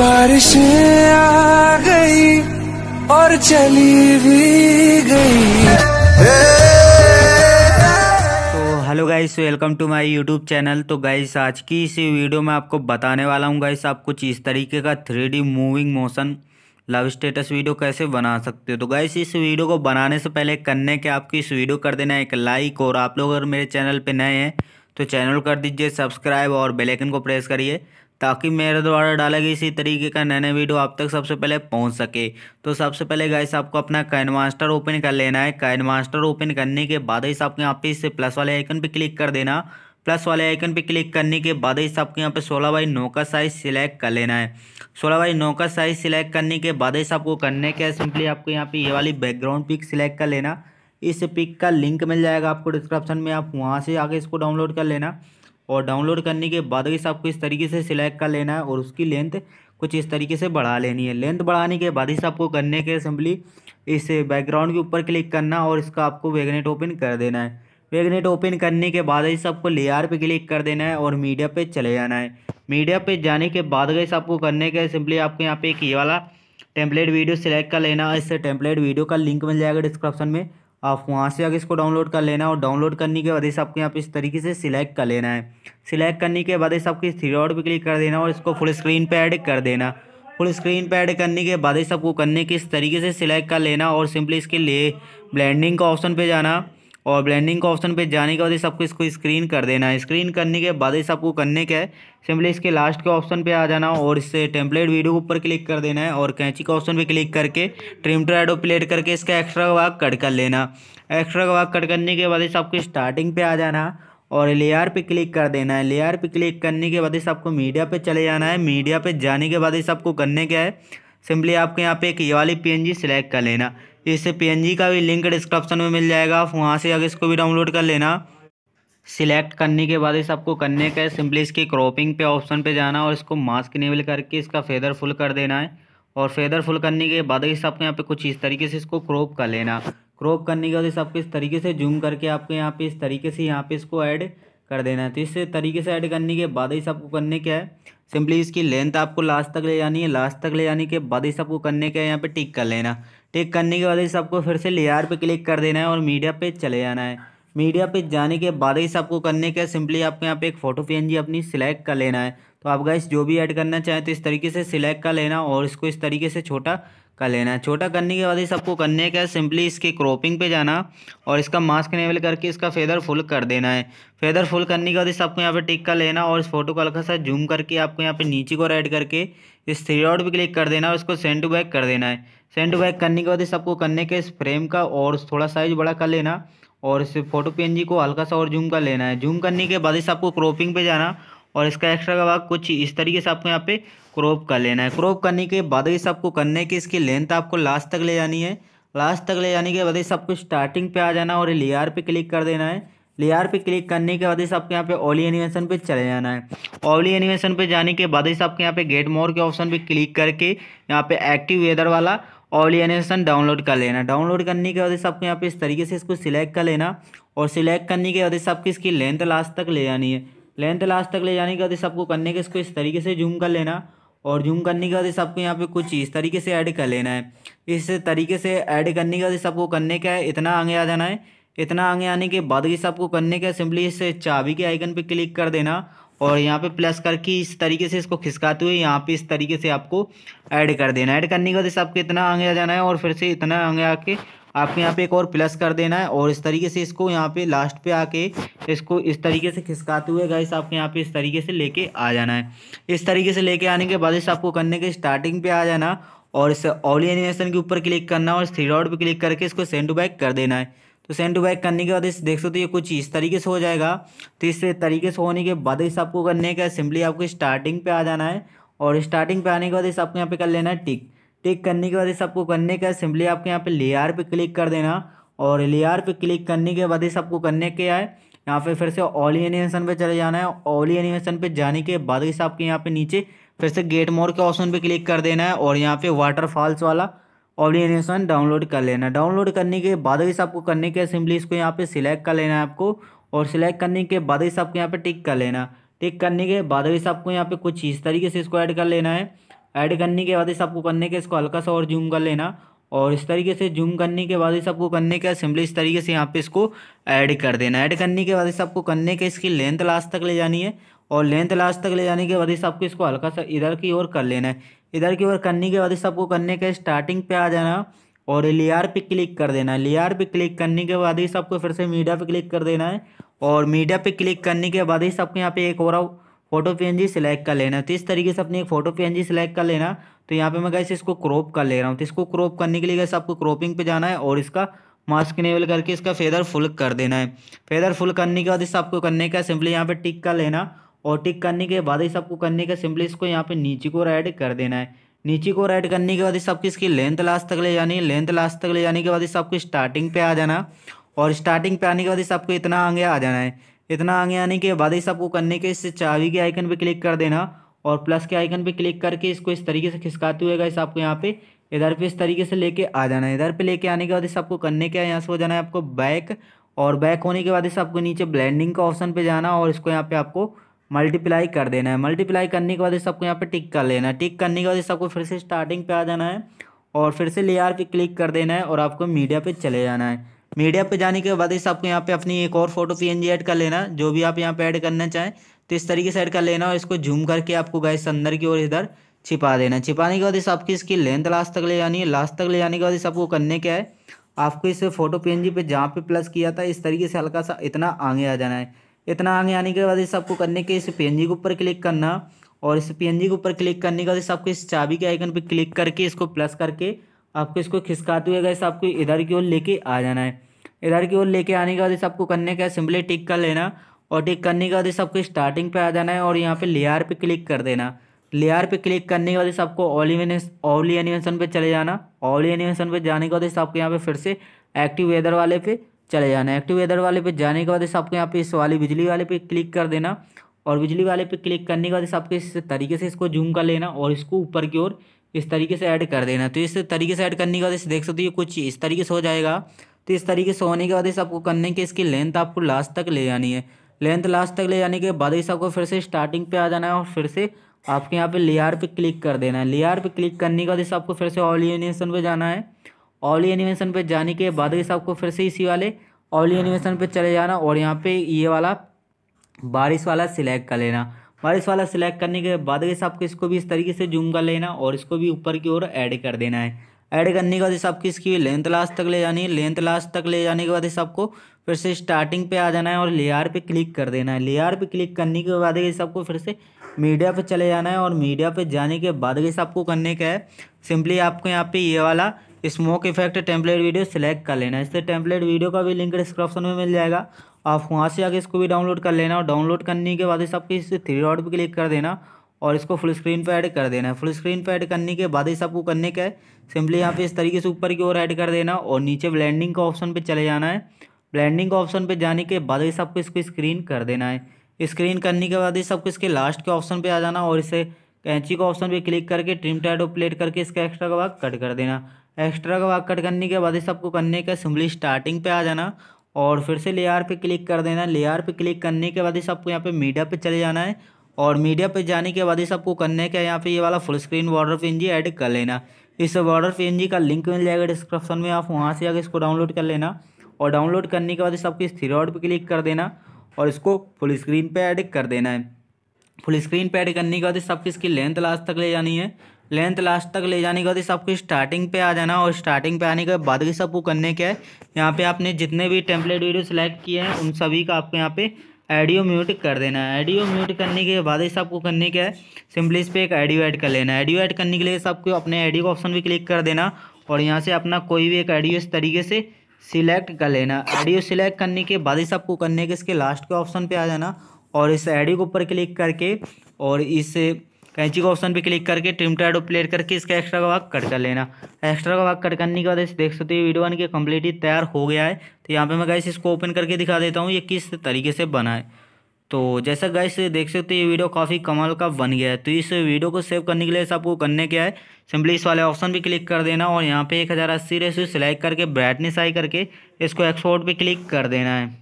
बारिश आ गई और चली भी गई तो hello guys welcome to my YouTube channel तो गाइस आज की इस वीडियो में आपको बताने वाला हूँ गाइस आप कुछ इस तरीके का three moving motion love status video कैसे बना सकते हो तो गाइस इस वीडियो को बनाने से पहले करने के आपकी इस वीडियो कर देना एक लाइक और आप लोग अगर मेरे चैनल पे नए हैं तो चैनल कर दीजिए सब्सक्राइब और बेलैकन को प्रेस करिए ताकि मेरे द्वारा डाले गए इसी तरीके का नए नए वीडियो आप तक सबसे पहले पहुंच सके तो सबसे पहले गाइस आपको अपना कैन मास्टर ओपन कर लेना है कैन मास्टर ओपन करने के बाद इस आपके यहाँ पे इससे प्लस वाले आइकन पर क्लिक कर देना प्लस वाले आइकन पे क्लिक करने के बाद इस आपके यहाँ पे सोलह बाई नौ का साइज सिलेक्ट कर लेना है सोलह बाई नौ का साइज सिलेक्ट करने के बाद इस आपको करने के सिंपली आपको यहाँ पे ये वाली बैकग्राउंड पिक सिलेक्ट कर लेना इस पिक का लिंक मिल जाएगा आपको डिस्क्रिप्शन में आप वहाँ से आगे इसको डाउनलोड कर लेना और डाउनलोड करने के बाद इस आपको इस तरीके से सिलेक्ट कर लेना है और उसकी लेंथ कुछ इस तरीके से बढ़ा लेनी है लेंथ बढ़ाने के बाद इस आपको करने के सिंपली इस बैकग्राउंड के ऊपर क्लिक करना और इसका आपको वेगनेट ओपन कर देना है वेगनेट ओपन करने के बाद इस आपको लेयर पे क्लिक कर देना है और मीडिया पे चले जाना है मीडिया पे जाने के बाद गई आपको करने के सिंपली आपको यहाँ पे एक ये वाला टेम्पलेट वीडियो सिलेक्ट कर लेना इस टेम्पलेट वीडियो का लिंक मिल जाएगा डिस्क्रिप्शन में आप वहाँ से अगर इसको डाउनलोड कर लेना और डाउनलोड करने के बाद इस आपको यहाँ पे इस तरीके से सिलेक्ट कर लेना है सिलेक्ट करने के बाद इस आपको इस थ्री डॉट पर क्लिक कर देना और इसको फुल स्क्रीन पर ऐड कर देना फुल स्क्रीन पर ऐड करने के बाद इस आपको करने के इस तरीके से सिलेक्ट कर लेना और सिंपली इसके लिए ब्लैंडिंग का ऑप्शन पर जाना और ब्लेंडिंग का ऑप्शन पे जाने के बाद इस आपको इसको स्क्रीन कर देना है स्क्रीन करने के बाद इस आपको करने का है सिंपली इसके लास्ट के ऑप्शन पे आ जाना और इससे टेम्पलेट वीडियो ऊपर क्लिक कर देना है और कैंची के ऑप्शन पे क्लिक करके ट्रिम टू एडो प्लेट करके इसका एक्स्ट्रा वाक कट कर लेना एक्स्ट्रा का भाग कट करने के बाद इस आपको स्टार्टिंग पे आ जाना और लेयर पे क्लिक कर देना है लेयर पे क्लिक करने के बाद इस आपको मीडिया पे चले जाना है मीडिया पे जाने के बाद इस आपको करने का है सिंपली आपको यहाँ पे एक ये वाली पीएनजी सिलेक्ट कर लेना एन पीएनजी का भी लिंक डिस्क्रिप्शन में मिल जाएगा आप वहाँ से अगर इसको भी डाउनलोड कर लेना सिलेक्ट करने के बाद इस आपको करने का है सिंपली इसके क्रॉपिंग पे ऑप्शन पे जाना और इसको मास्क इनेबल करके इसका फेदर फुल कर देना है और फेदर फुल करने के बाद इस आपको यहाँ पे कुछ इस तरीके से इसको क्रॉप कर लेना क्रॉप करने के बाद इस आपको इस तरीके से जूम करके आपको यहाँ पे इस तरीके से यहाँ पे इसको ऐड कर देना है तो इस तरीके से ऐड करने के बाद इस आपको करने क्या है सिंपली इसकी लेंथ आपको लास्ट तक ले जानी है लास्ट तक ले जाने के बाद इस सबको करने के यहाँ पे टिक कर लेना टिक करने के बाद इस सबको फिर से लेयर पे क्लिक कर देना है और मीडिया पे चले जाना है मीडिया पे जाने के बाद इस सबको करने के सिंपली आपको यहाँ पे एक फ़ोटो पी अपनी सिलेक्ट कर लेना है तो आप गाइस जो भी ऐड करना चाहें तो इस तरीके से सिलेक्ट कर लेना और इसको इस तरीके से छोटा का लेना है छोटा करने के बाद ही सबको करने का सिंपली इसके क्रॉपिंग पे जाना और इसका मास्क इनेबल करके इसका फेदर फुल कर देना है फेदर फुल करने के बाद ही सबको यहाँ पे टिक कर लेना और इस फोटो को हल्का सा जूम करके आपको यहाँ पे नीचे को ऐड करके इस थ्री आउट पर क्लिक कर देना और इसको सेंड टू बैक कर देना है सेंड टू बैक करने के बाद इस सबको करने के इस फ्रेम का और थोड़ा साइज बड़ा कर लेना और इस फोटो पी को हल्का सा और जूम कर लेना है जूम करने के बाद ही सबको क्रॉपिंग पे जाना और इसका एक्स्ट्रा का भाग कुछ इस तरीके से आपको यहाँ पे क्रॉप कर लेना है क्रॉप करने के बाद इस आपको करने की इसकी लेंथ आपको लास्ट तक ले जानी है लास्ट तक ले जाने के बाद इस आपको स्टार्टिंग पे आ जाना और लेयर पे क्लिक कर देना है लेयर पे क्लिक करने के बाद इस आपके यहाँ पे ओली एनिमेशन पे चले जाना है ओली एनिमेशन पे जाने के बाद इस आपके यहाँ पे गेट मोर के ऑप्शन पे क्लिक करके यहाँ पे एक्टिव वेदर वाला ऑल एनिमेशन डाउनलोड कर लेना डाउनलोड करने के बाद इस आपको यहाँ पे इस तरीके से इसको सिलेक्ट कर लेना और सिलेक्ट करने के बाद इस आपकी इसकी लेंथ लास्ट तक ले जानी है लेंथ लास्ट तक ले जाने के बाद इस आपको करने के इसको इस तरीके से जूम कर लेना और जूम करने के बाद इस आपको यहाँ पे कुछ इस तरीके से ऐड कर लेना है इस तरीके से ऐड करने के बाद इस आपको करने का है इतना आगे आ जाना है इतना आगे आने के बाद इस आपको करने का सिंपली इस चाबी के आइकन पे क्लिक कर देना और यहाँ पे प्लस करके इस तरीके से इसको खिसकाते हुए यहाँ पे इस तरीके से आपको ऐड कर देना ऐड करने के बाद इस आपको इतना आगे आ जाना है और फिर से इतना आगे आके आपको यहाँ पे एक और प्लस कर देना है और इस तरीके से इसको यहाँ पे लास्ट पे आके इसको इस तरीके से खिसकाते हुए गाइस आपको यहाँ पे इस तरीके से लेके आ जाना है इस तरीके से लेके आने के बाद इस आपको करने के स्टार्टिंग पे आ जाना और इस ऑली एनिमेशन के ऊपर क्लिक करना और थ्री डॉट पर क्लिक करके इसको सेंड टू बैक कर देना है तो सेंड टू बैक करने के बाद इस देख सकते हो ये कुछ इस तरीके से हो जाएगा तो इस तरीके से होने के बाद इस आपको करने का सिंपली आपको स्टार्टिंग पे आ जाना है और स्टार्टिंग पे आने के बाद इस आपको यहाँ पे कर लेना है टिक टेक करने के बाद इस आपको करने का सिंपली आपके यहाँ पे लेयर पे क्लिक कर देना और लेयर पे क्लिक करने के बाद इस आपको करने के आए यहाँ पे फिर से ऑली एनिमेशन पे चले जाना है ऑली एनिमेशन पे जाने के बाद इस आपके यहाँ पे नीचे फिर से गेट मोर के ऑप्शन पे क्लिक कर देना है और यहाँ पे वाटरफॉल्स वाला ऑली एनिमेशन डाउनलोड कर लेना डाउनलोड करने के बाद इस आपको करने के सिंपली इसको यहाँ पे सिलेक्ट कर लेना है आपको और सिलेक्ट करने के बाद इस आपको यहाँ पे टिक कर लेना टिक करने के बाद इस आपको यहाँ पे कुछ इस तरीके से इसको ऐड कर लेना है ऐड करने के बाद इस आपको करने के इसको हल्का सा और जूम कर लेना और इस तरीके से जूम करने के बाद इस आपको करने के सिंपली इस तरीके से यहाँ पे इसको ऐड कर देना ऐड करने के बाद इस आपको करने के इसकी लेंथ लास्ट तक ले जानी है और लेंथ लास्ट तक ले जाने के बाद इस आपको इसको हल्का सा इधर की ओर कर लेना है इधर की ओर करने के बाद इस आपको करने के स्टार्टिंग पे आ जाना और लियार पे क्लिक कर देना है लियार पे क्लिक करने के बाद इस आपको फिर से मीडिया पे क्लिक कर देना है और मीडिया पे क्लिक करने के बाद इस आपको यहाँ पे एक और फोटो पी सिलेक्ट कर लेना तो इस तरीके से अपने एक फोटो पी सिलेक्ट कर लेना तो यहाँ पे मैं कैसे इसको क्रॉप कर ले रहा हूँ तो इसको क्रॉप करने के लिए कैसे आपको क्रॉपिंग पे जाना है और इसका मास्क इनेबल करके इसका फेदर फुल कर देना है फेदर फुल करने के बाद इस आपको करने का सिंपली यहाँ पे टिक कर लेना और टिक करने के बाद इस आपको करने का सिंपली इसको यहाँ पे नीचे को राइड कर देना है नीचे को राइड करने के बाद इस आपकी इसकी लेंथ लास्ट तक ले जानी लेंथ लास्ट तक ले जाने के बाद इस आपको स्टार्टिंग पे आ जाना और स्टार्टिंग पे आने के बाद इस आपको इतना आगे आ जाना है इतना आगे आने के बाद इस आपको करने के इससे चाबी के आइकन पे क्लिक कर देना और प्लस के आइकन पे क्लिक करके इसको इस तरीके से खिसकाते हुए गाइस आपको यहाँ पे इधर पे इस तरीके से लेके आ जाना है इधर पे लेके आने के बाद इस आपको करने के यहाँ से हो जाना है आपको बैक और बैक होने के बाद इस आपको नीचे ब्लेंडिंग का ऑप्शन पे जाना और इसको यहाँ पे आपको मल्टीप्लाई कर देना है मल्टीप्लाई करने के बाद इस आपको यहाँ पे टिक कर लेना है टिक करने के बाद इस आपको फिर से स्टार्टिंग पे आ जाना है और फिर से लेयर पे क्लिक कर देना है और आपको मीडिया पे चले जाना है मीडिया पे जाने के बाद इस आपको यहाँ पे अपनी एक और फोटो पी ऐड कर लेना जो भी आप यहाँ पे ऐड करना चाहें तो इस तरीके से ऐड कर लेना और इसको झूम करके आपको गैस अंदर की ओर इधर छिपा देना छिपाने के बाद इस आपकी इसकी लेंथ लास्ट तक ले जानी है लास्ट तक ले जाने के बाद इस आपको करने क्या है आपको इस फोटो पी एन पे जहाँ पे प्लस किया था इस तरीके से हल्का सा इतना आगे आ जाना है इतना आगे आने के बाद इस आपको करने के इस पी के ऊपर क्लिक करना और इस पी के ऊपर क्लिक करने के बाद इस आपको इस चाबी के आइकन पर क्लिक करके इसको प्लस करके आपको इसको खिसकाते हुए गैस आपको इधर की ओर लेके आ जाना है इधर की ओर लेके आने के बाद इस आपको करने का सिंपली टिक कर लेना और टिक करने के बाद इस आपको स्टार्टिंग पे आ जाना है और यहाँ पे लेयर पे क्लिक कर देना लेयर पे क्लिक करने के बाद इस आपको ओली ओली एनिमेशन पे चले जाना ऑवली एनिमेशन पे जाने के बाद इस आपको यहाँ पे फिर से एक्टिव वेदर वाले पे चले जाना एक्टिव वेदर वाले पे जाने के बाद इस आपको यहाँ पे इस वाली बिजली वाले पे क्लिक कर देना और बिजली वाले पे क्लिक करने के बाद इस आपको इस तरीके से इसको जूम कर लेना और इसको ऊपर की ओर इस तरीके से ऐड कर देना तो इस तरीके से ऐड करने के बाद इसे देख सकते हो कुछ इस तरीके से हो जाएगा तो इस तरीके से होने के बाद इस आपको करने के इसकी लेंथ आपको लास्ट तक ले जानी है लेंथ लास्ट तक ले जाने के बाद इस आपको फिर से स्टार्टिंग पे आ जाना है और फिर से आपके यहाँ पे लेयर पे क्लिक कर देना है लेयर पे क्लिक करने के बाद इस आपको फिर से ऑली एनिमेशन पे जाना है ऑली एनिमेशन पे जाने के बाद इस आपको फिर से इसी वाले ऑली एनिमेशन पे चले जाना और यहाँ पे ये वाला बारिश वाला सिलेक्ट कर लेना और इस वाला सिलेक्ट करने के बाद जैसे आपको इसको भी इस तरीके से जूम कर लेना और इसको भी ऊपर की ओर ऐड कर देना है ऐड करने के बाद इस आपकी इसकी लेंथ लास्ट तक ले जानी है लेंथ लास्ट तक ले जाने के बाद इस आपको फिर से स्टार्टिंग पे आ जाना है और लेयर पे क्लिक कर देना है लेयर पे क्लिक करने के बाद इस आपको फिर से मीडिया पे चले जाना है और मीडिया पे जाने के बाद इस आपको करने का है सिंपली आपको यहाँ पे ये वाला smoke effect template video select कर लेना है इससे टेम्पलेट वीडियो का भी लिंक डिस्क्रिप्शन में मिल जाएगा आप वहाँ से आगे इसको भी डाउनलोड कर लेना और डाउनलोड करने के बाद इस आपके इस थ्री डॉट पर क्लिक कर देना और इसको फुल स्क्रीन पर ऐड कर देना है फुल स्क्रीन पर ऐड करने के बाद इस आपको करने का है सिंपली यहाँ पे इस तरीके से ऊपर की ओर ऐड कर देना और नीचे ब्लैंडिंग का ऑप्शन पर चले जाना है ब्लैंडिंग ऑप्शन पर जाने के बाद इस आपको इसको स्क्रीन कर देना है स्क्रीन करने के बाद इस आपको इसके लास्ट के ऑप्शन पर आ जाना और इसे कैंची का ऑप्शन पर क्लिक करके ट्रिम टैडो प्लेट करके इसका एक्स्ट्रा का भाग कट कर देना एक्स्ट्रा का भाग कट करने के बाद इस आपको करने का सिंपली स्टार्टिंग पे आ जाना और फिर से लेयर पे क्लिक कर देना है लेयर पे क्लिक करने के बाद ही सबको यहाँ पे मीडिया पे चले जाना है और मीडिया पे जाने के बाद ही सबको करने का यहाँ पे ये वाला फुल स्क्रीन वाटर पी ऐड कर लेना इस वाटर पी का लिंक मिल जाएगा डिस्क्रिप्शन में आप वहाँ से आगे इसको डाउनलोड कर लेना और डाउनलोड करने के बाद इस आपको इस थ्री डॉट पर क्लिक कर देना और इसको फुल स्क्रीन पर ऐड कर देना है फुल स्क्रीन पर ऐड करने के बाद इस इसकी लेंथ लास्ट तक ले जानी है लेंथ लास्ट तक ले जाने के बाद इस आपको स्टार्टिंग पे आ जाना और स्टार्टिंग पे आने के बाद इस आपको करने के है यहाँ पे आपने जितने भी टेम्पलेट वीडियो सेलेक्ट किए हैं उन सभी का आपको यहाँ पे एडियो म्यूट कर देना है एडियो म्यूट करने के बाद इस आपको करने के है सिंपली इस पर एक एडियो ऐड कर लेना है ऐड करने के लिए सबको आपको अपने एडियो का ऑप्शन भी क्लिक कर देना और यहाँ से अपना कोई भी एक एडियो इस तरीके से सिलेक्ट कर लेना ऑडियो सिलेक्ट करने के बाद इस आपको करने के इसके लास्ट के ऑप्शन पर आ जाना और इस एडियो के ऊपर क्लिक करके और इस कैंची का ऑप्शन पे क्लिक करके ट्रिम टैड प्लेट करके इसका एक्स्ट्रा का भाग कट कर लेना एक्स्ट्रा का भाग कट करने के बाद इस देख सकते हो वीडियो बन के कम्प्लीटली तैयार हो गया है तो यहाँ पे मैं गैस इसको ओपन करके दिखा देता हूँ ये किस तरीके से बना है तो जैसा गैस देख सकते हो ये वीडियो काफ़ी कमाल का बन गया है तो इस वीडियो को सेव करने के लिए आपको करने क्या है सिंपली इस वाले ऑप्शन भी क्लिक कर देना और यहाँ पे एक हज़ार अस्सी रेसो सिलेक्ट करके ब्राइटनेस आई करके इसको एक्सपोर्ट पर क्लिक कर देना है